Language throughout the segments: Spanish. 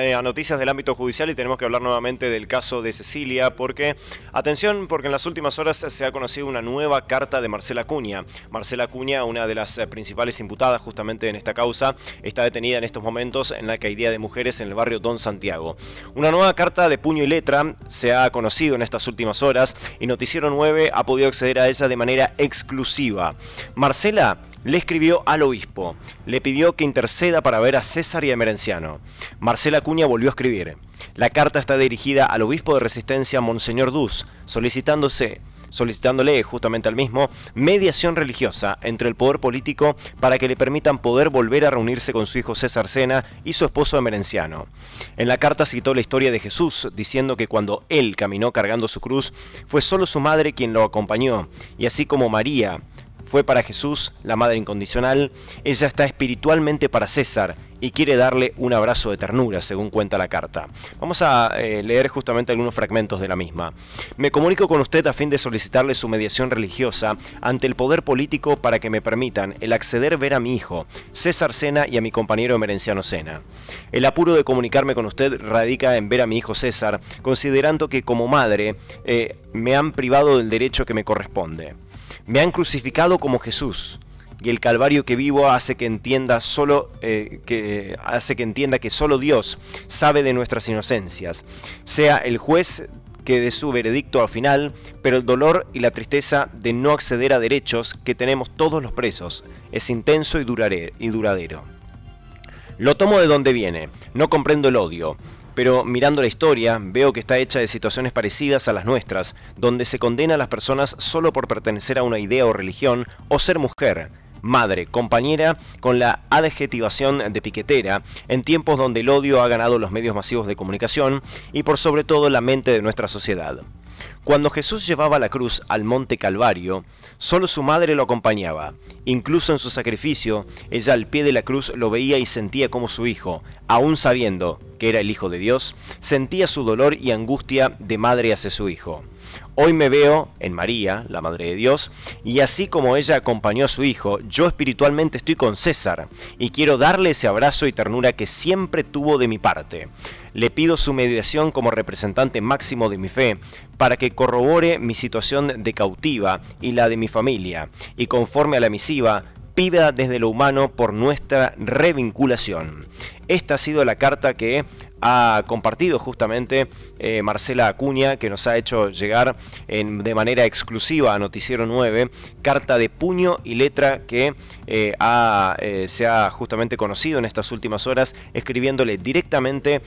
Eh, a, noticias del ámbito judicial y tenemos que hablar nuevamente del caso de Cecilia, porque, atención, porque en las últimas horas se ha conocido una nueva carta de Marcela Cuña. Marcela Cuña, una de las eh, principales imputadas justamente en esta causa, está detenida en estos momentos en la caída de mujeres en el barrio Don Santiago. Una nueva carta de puño y letra se ha conocido en estas últimas horas y Noticiero 9 ha podido acceder a ella de manera exclusiva. Marcela le escribió al obispo, le pidió que interceda para ver a César y a Merenciano. Marcela Cuña volvió a escribir. La carta está dirigida al obispo de Resistencia, Monseñor Duz, solicitándose solicitándole justamente al mismo mediación religiosa entre el poder político para que le permitan poder volver a reunirse con su hijo César Sena y su esposo Emerenciano. En la carta citó la historia de Jesús, diciendo que cuando él caminó cargando su cruz, fue solo su madre quien lo acompañó, y así como María, fue para Jesús, la madre incondicional, ella está espiritualmente para César y quiere darle un abrazo de ternura, según cuenta la carta. Vamos a eh, leer justamente algunos fragmentos de la misma. Me comunico con usted a fin de solicitarle su mediación religiosa ante el poder político para que me permitan el acceder ver a mi hijo, César Sena, y a mi compañero Merenciano Sena. El apuro de comunicarme con usted radica en ver a mi hijo César, considerando que como madre eh, me han privado del derecho que me corresponde. Me han crucificado como Jesús, y el calvario que vivo hace que entienda solo eh, que hace que entienda que solo Dios sabe de nuestras inocencias. Sea el juez que dé su veredicto al final, pero el dolor y la tristeza de no acceder a derechos que tenemos todos los presos es intenso y, y duradero. Lo tomo de donde viene, no comprendo el odio, pero mirando la historia veo que está hecha de situaciones parecidas a las nuestras, donde se condena a las personas solo por pertenecer a una idea o religión o ser mujer, madre, compañera, con la adjetivación de piquetera, en tiempos donde el odio ha ganado los medios masivos de comunicación y por sobre todo la mente de nuestra sociedad. Cuando Jesús llevaba la cruz al monte Calvario, solo su madre lo acompañaba. Incluso en su sacrificio, ella al pie de la cruz lo veía y sentía como su hijo, aún sabiendo que era el Hijo de Dios, sentía su dolor y angustia de madre hacia su hijo. Hoy me veo en María, la Madre de Dios, y así como ella acompañó a su hijo, yo espiritualmente estoy con César y quiero darle ese abrazo y ternura que siempre tuvo de mi parte. Le pido su mediación como representante máximo de mi fe para que corrobore mi situación de cautiva y la de mi familia, y conforme a la misiva, pida desde lo humano por nuestra revinculación. Esta ha sido la carta que ha compartido justamente eh, Marcela Acuña, que nos ha hecho llegar de manera exclusiva a Noticiero 9, carta de puño y letra que eh, eh, se ha justamente conocido en estas últimas horas, escribiéndole directamente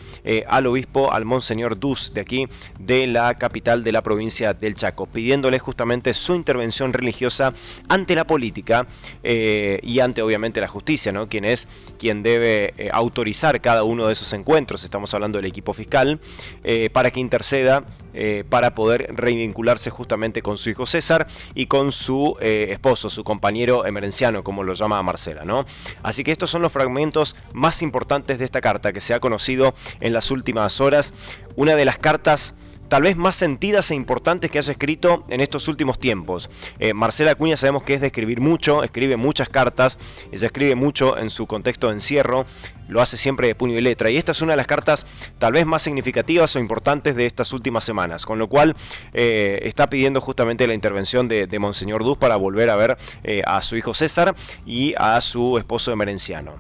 al obispo, al Monseñor Dus de aquí, de la capital de la provincia del Chaco, pidiéndole justamente su intervención religiosa ante la política y ante obviamente la justicia, ¿no? Quien es quien debe autorizar cada uno de esos encuentros. Estamos hablando del equipo fiscal, eh, para que interceda eh, para poder revincularse justamente con su hijo César y con su eh, esposo, su compañero emerenciano, como lo llama Marcela. ¿no? Así que estos son los fragmentos más importantes de esta carta que se ha conocido en las últimas horas. Una de las cartas tal vez más sentidas e importantes que haya escrito en estos últimos tiempos. Eh, Marcela Acuña sabemos que es de escribir mucho, escribe muchas cartas, ella escribe mucho en su contexto de encierro, lo hace siempre de puño y letra. Y esta es una de las cartas tal vez más significativas o importantes de estas últimas semanas, con lo cual eh, está pidiendo justamente la intervención de, Monseñor Duz para volver a ver eh, a su hijo César y a su esposo de Merenciano.